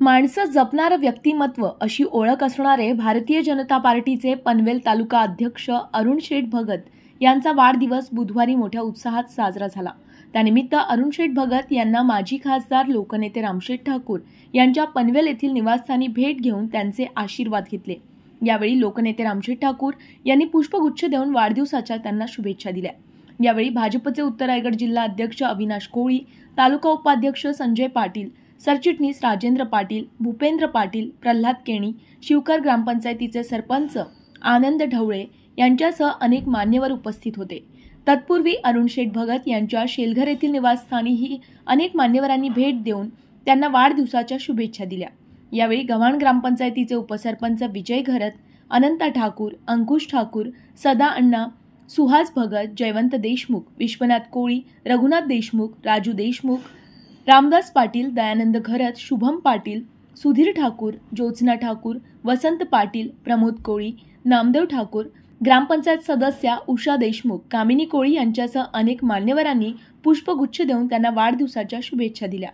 माणसं जपणारं व्यक्तिमत्व अशी ओळख असणारे भारतीय जनता पार्टीचे पनवेल तालुका अध्यक्ष अरुण शेठ भगत यांचा वाढदिवस बुधवारी मोठ्या उत्साहात साजरा झाला त्यानिमित्त अरुण शेठ भगत यांना माजी खासदार लोकनेते रामशेठ ठाकूर यांच्या पनवेल येथील निवासस्थानी भेट घेऊन त्यांचे आशीर्वाद घेतले यावेळी लोकनेते रामशेठ ठाकूर यांनी पुष्पगुच्छ देऊन वाढदिवसाच्या त्यांना शुभेच्छा दिल्या यावेळी भाजपचे उत्तर रायगड जिल्हा अध्यक्ष अविनाश कोळी तालुका उपाध्यक्ष संजय पाटील सरचिटणीस राजेंद्र पाटील भूपेंद्र पाटील प्रल्हाद केणी शिवकर ग्रामपंचायतीचे सरपंच आनंद ढवळे यांच्यासह अनेक मान्यवर उपस्थित होते तत्पूर्वी अरुण शेठ भगत यांच्या शेलघर येथील निवासस्थानीही अनेक मान्यवरांनी भेट देऊन त्यांना वाढदिवसाच्या शुभेच्छा दिल्या यावेळी गव्हाण ग्रामपंचायतीचे उपसरपंच विजय घरत अनंता ठाकूर अंकुश ठाकूर सदा अण्णा सुहास भगत जयवंत देशमुख विश्वनाथ कोळी रघुनाथ देशमुख राजू देशमुख रामदास पाटील दयानंद घरत शुभम पाटील सुधीर ठाकूर ज्योत्स्ना ठाकूर वसंत पाटील प्रमोद कोळी नामदेव ठाकूर ग्रामपंचायत सदस्या उषा देशमुख कामिनी कोळी यांच्यासह अनेक मान्यवरांनी पुष्पगुच्छ देऊन त्यांना वाढदिवसाच्या शुभेच्छा दिल्या